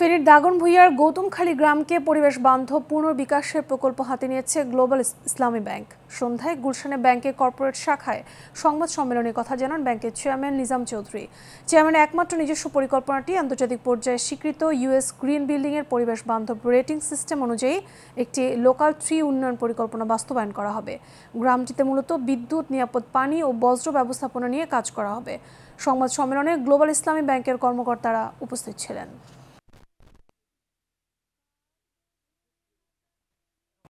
ফেনীর দাগন ভুইয়ার গৌতমখালী গ্রামকে পরিবেশ বান্ধব পুনর্বিকাশের প্রকল্প হাতে নিয়েছে গ্লোবাল ইসলামী ব্যাংক সন্ধ্যায় গুলশানে ব্যাংকের কর্পোরেট শাখায় সংবাদ সম্মেলনে কথা জানান ব্যাংকের চেয়ারম্যান নিজাম চৌধুরী চেয়ারম্যান একমাত্র নিজস্ব পরিকল্পনাটি আন্তর্জাতিক পর্যায়ে স্বীকৃত ইউএস গ্রিন বিল্ডিংয়ের পরিবেশ বান্ধব রেটিং সিস্টেম অনুযায়ী একটি লোকাল থ্রি উন্নয়ন পরিকল্পনা বাস্তবায়ন করা হবে গ্রামটিতে মূলত বিদ্যুৎ নিরাপদ পানি ও বজ্র ব্যবস্থাপনা নিয়ে কাজ করা হবে সংবাদ সম্মেলনে গ্লোবাল ইসলামী ব্যাংকের কর্মকর্তারা উপস্থিত ছিলেন